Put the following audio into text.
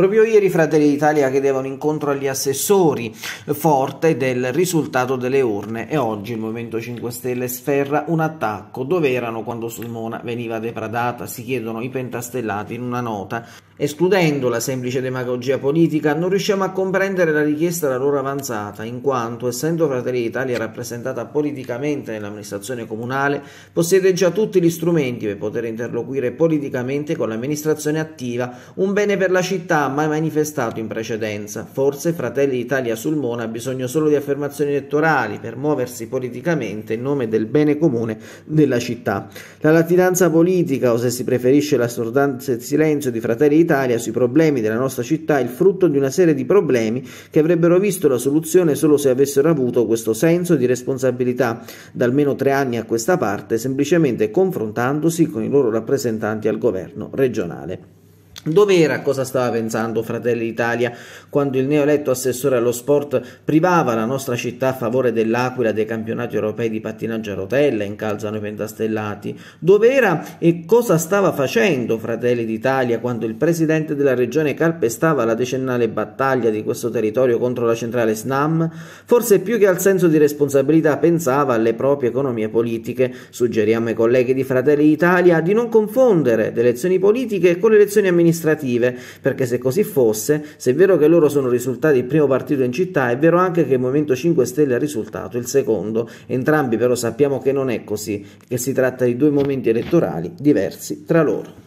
Proprio ieri Fratelli d'Italia chiedeva un incontro agli assessori forte del risultato delle urne e oggi il Movimento 5 Stelle sferra un attacco dove erano quando Sulmona veniva depradata, si chiedono i pentastellati in una nota. Escludendo la semplice demagogia politica, non riusciamo a comprendere la richiesta da loro avanzata, in quanto, essendo Fratelli d'Italia rappresentata politicamente nell'amministrazione comunale, possiede già tutti gli strumenti per poter interloquire politicamente con l'amministrazione attiva, un bene per la città mai manifestato in precedenza. Forse Fratelli d'Italia sul Mona ha bisogno solo di affermazioni elettorali per muoversi politicamente in nome del bene comune della città. La latinanza politica, o se si preferisce l'assordante silenzio di Fratelli d'Italia, Italia sui problemi della nostra città è il frutto di una serie di problemi che avrebbero visto la soluzione solo se avessero avuto questo senso di responsabilità da almeno tre anni a questa parte, semplicemente confrontandosi con i loro rappresentanti al governo regionale. Dove era, cosa stava pensando Fratelli d'Italia quando il neoeletto assessore allo sport privava la nostra città a favore dell'Aquila dei campionati europei di pattinaggio a rotella in calzano i pentastellati? Dove era e cosa stava facendo Fratelli d'Italia quando il presidente della regione calpestava la decennale battaglia di questo territorio contro la centrale SNAM? Forse più che al senso di responsabilità pensava alle proprie economie politiche. Suggeriamo ai colleghi di Fratelli d'Italia di non confondere le elezioni politiche con le elezioni amministrative amministrative, perché se così fosse, se è vero che loro sono risultati il primo partito in città, è vero anche che il Movimento 5 Stelle è risultato il secondo. Entrambi però sappiamo che non è così, che si tratta di due momenti elettorali diversi tra loro.